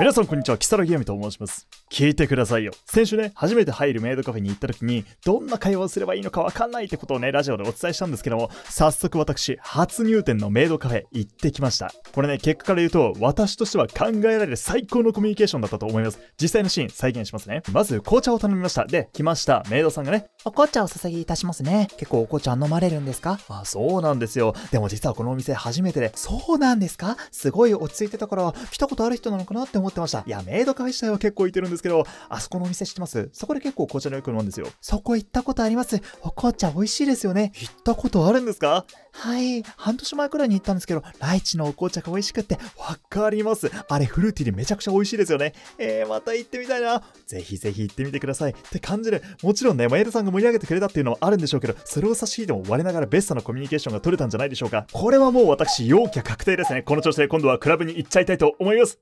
皆さんこんにちは、キサラギヤミと申します。聞いてくださいよ。先週ね、初めて入るメイドカフェに行った時に、どんな会話をすればいいのかわかんないってことをね、ラジオでお伝えしたんですけども、早速私、初入店のメイドカフェ行ってきました。これね、結果から言うと、私としては考えられる最高のコミュニケーションだったと思います。実際のシーン再現しますね。まず、紅茶を頼みました。で、来ました。メイドさんがね、お紅茶を捧ぎいたしますね。結構お紅茶飲まれるんですかあ、そうなんですよ。でも実はこのお店初めてで、そうなんですかすごい落ち着いてたから、来たことある人なのかなって思ってってました。いや、メイドカフェ自体は結構行ってるんですけど、あそこのお店知ってますそこで結構紅茶のよく飲むんですよ。そこ行ったことあります。お紅茶美味しいですよね。行ったことあるんですかはい。半年前くらいに行ったんですけど、ライチのお紅茶が美味しくって、わかります。あれ、フルーティーでめちゃくちゃ美味しいですよね。えー、また行ってみたいな。ぜひぜひ行ってみてください。って感じで、もちろんね、マイドさんが盛り上げてくれたっていうのはあるんでしょうけど、それを差し引いても我ながらベストなコミュニケーションが取れたんじゃないでしょうか。これはもう私、陽キャ確定ですね。この調子で今度はクラブに行っちゃいたいと思います。